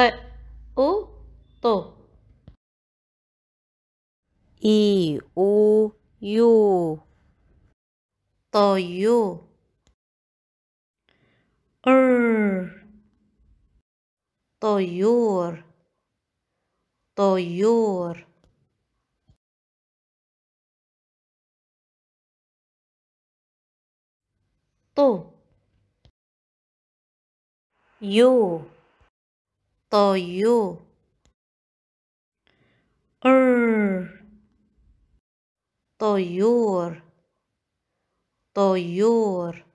but to i u yu to yu er to your to your to you 떠요. 얼 떠요. 떠요.